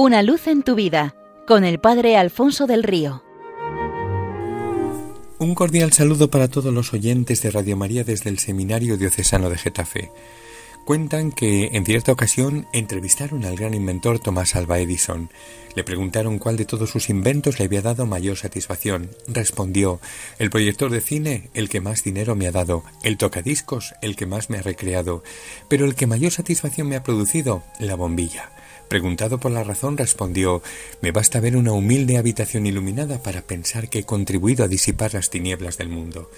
Una luz en tu vida con el Padre Alfonso del Río. Un cordial saludo para todos los oyentes de Radio María desde el Seminario Diocesano de Getafe. Cuentan que en cierta ocasión entrevistaron al gran inventor Tomás Alba Edison. Le preguntaron cuál de todos sus inventos le había dado mayor satisfacción. Respondió, el proyector de cine, el que más dinero me ha dado, el tocadiscos, el que más me ha recreado, pero el que mayor satisfacción me ha producido, la bombilla. Preguntado por la razón, respondió Me basta ver una humilde habitación iluminada para pensar que he contribuido a disipar las tinieblas del mundo.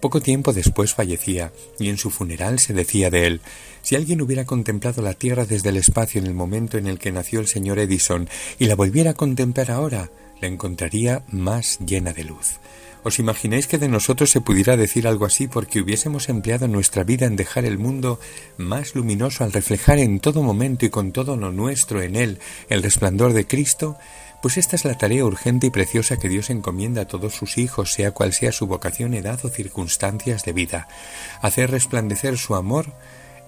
Poco tiempo después fallecía, y en su funeral se decía de él Si alguien hubiera contemplado la Tierra desde el espacio en el momento en el que nació el señor Edison y la volviera a contemplar ahora, la encontraría más llena de luz. ¿Os imagináis que de nosotros se pudiera decir algo así porque hubiésemos empleado nuestra vida en dejar el mundo más luminoso al reflejar en todo momento y con todo lo nuestro en él el resplandor de Cristo? Pues esta es la tarea urgente y preciosa que Dios encomienda a todos sus hijos, sea cual sea su vocación, edad o circunstancias de vida. Hacer resplandecer su amor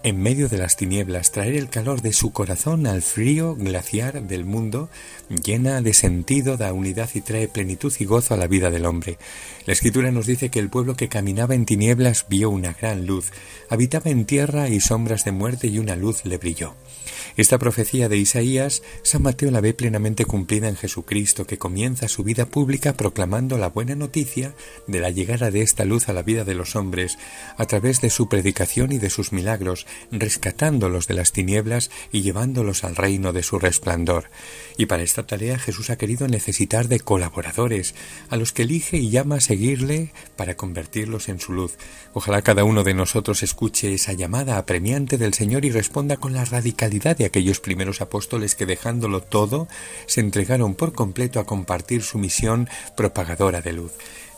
en medio de las tinieblas, traer el calor de su corazón al frío glaciar del mundo, llena de sentido, da unidad y trae plenitud y gozo a la vida del hombre. La escritura nos dice que el pueblo que caminaba en tinieblas vio una gran luz, habitaba en tierra y sombras de muerte y una luz le brilló. Esta profecía de Isaías, San Mateo la ve plenamente cumplida en Jesucristo, que comienza su vida pública proclamando la buena noticia de la llegada de esta luz a la vida de los hombres, a través de su predicación y de sus milagros, rescatándolos de las tinieblas y llevándolos al reino de su resplandor. Y para esta tarea Jesús ha querido necesitar de colaboradores, a los que elige y llama a seguirle para convertirlos en su luz. Ojalá cada uno de nosotros escuche esa llamada apremiante del Señor y responda con la radicalidad de aquellos primeros apóstoles que dejándolo todo, se entregaron por completo a compartir su misión propagadora de luz.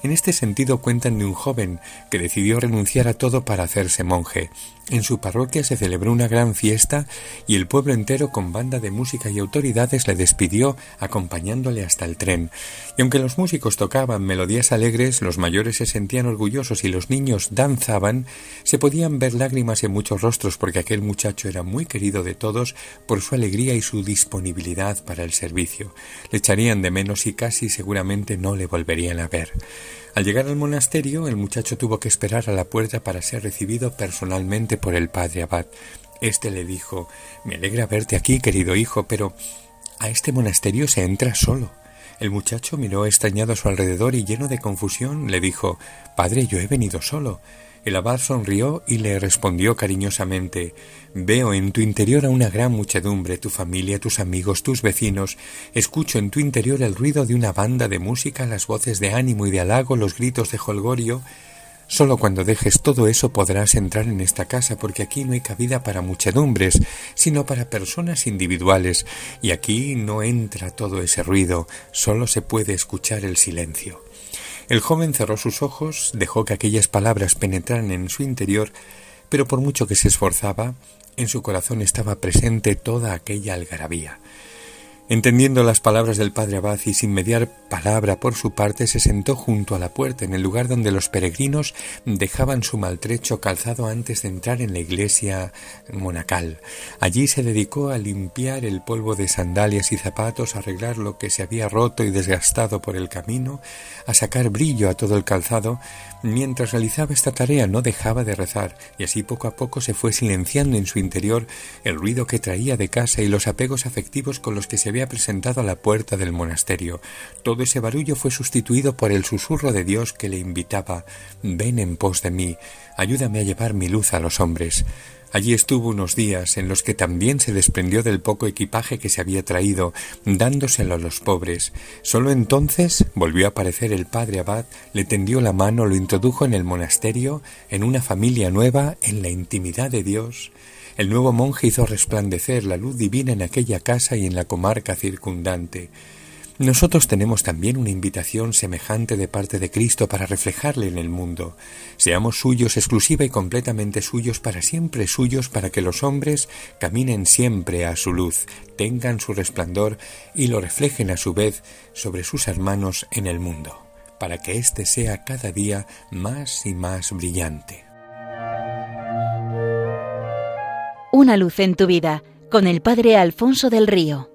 En este sentido cuentan de un joven que decidió renunciar a todo para hacerse monje. En su parroquia se celebró una gran fiesta y el pueblo entero con banda de música y autoridades le despidió acompañándole hasta el tren. Y aunque los músicos tocaban melodías alegres, los mayores se sentían orgullosos y los niños danzaban, se podían ver lágrimas en muchos rostros porque aquel muchacho era muy querido de todos por su alegría y su disponibilidad para el servicio. Le echarían de menos y casi seguramente no le volverían a ver. Al llegar al monasterio, el muchacho tuvo que esperar a la puerta para ser recibido personalmente por el padre abad. Este le dijo Me alegra verte aquí, querido hijo, pero a este monasterio se entra solo. El muchacho miró extrañado a su alrededor y lleno de confusión le dijo Padre, yo he venido solo. El abad sonrió y le respondió cariñosamente Veo en tu interior a una gran muchedumbre, tu familia, tus amigos, tus vecinos. Escucho en tu interior el ruido de una banda de música, las voces de ánimo y de halago, los gritos de jolgorio. Solo cuando dejes todo eso podrás entrar en esta casa, porque aquí no hay cabida para muchedumbres, sino para personas individuales, y aquí no entra todo ese ruido, solo se puede escuchar el silencio. El joven cerró sus ojos, dejó que aquellas palabras penetraran en su interior, pero por mucho que se esforzaba, en su corazón estaba presente toda aquella algarabía. Entendiendo las palabras del padre Abad y sin mediar palabra por su parte, se sentó junto a la puerta, en el lugar donde los peregrinos dejaban su maltrecho calzado antes de entrar en la iglesia monacal. Allí se dedicó a limpiar el polvo de sandalias y zapatos, a arreglar lo que se había roto y desgastado por el camino, a sacar brillo a todo el calzado. Mientras realizaba esta tarea no dejaba de rezar, y así poco a poco se fue silenciando en su interior el ruido que traía de casa y los apegos afectivos con los que se había presentado a la puerta del monasterio. Todo ese barullo fue sustituido por el susurro de Dios que le invitaba Ven en pos de mí, ayúdame a llevar mi luz a los hombres. Allí estuvo unos días en los que también se desprendió del poco equipaje que se había traído, dándoselo a los pobres. Solo entonces volvió a aparecer el padre abad, le tendió la mano, lo introdujo en el monasterio, en una familia nueva, en la intimidad de Dios. El nuevo monje hizo resplandecer la luz divina en aquella casa y en la comarca circundante. Nosotros tenemos también una invitación semejante de parte de Cristo para reflejarle en el mundo. Seamos suyos exclusiva y completamente suyos para siempre suyos para que los hombres caminen siempre a su luz, tengan su resplandor y lo reflejen a su vez sobre sus hermanos en el mundo, para que éste sea cada día más y más brillante. Una luz en tu vida con el Padre Alfonso del Río.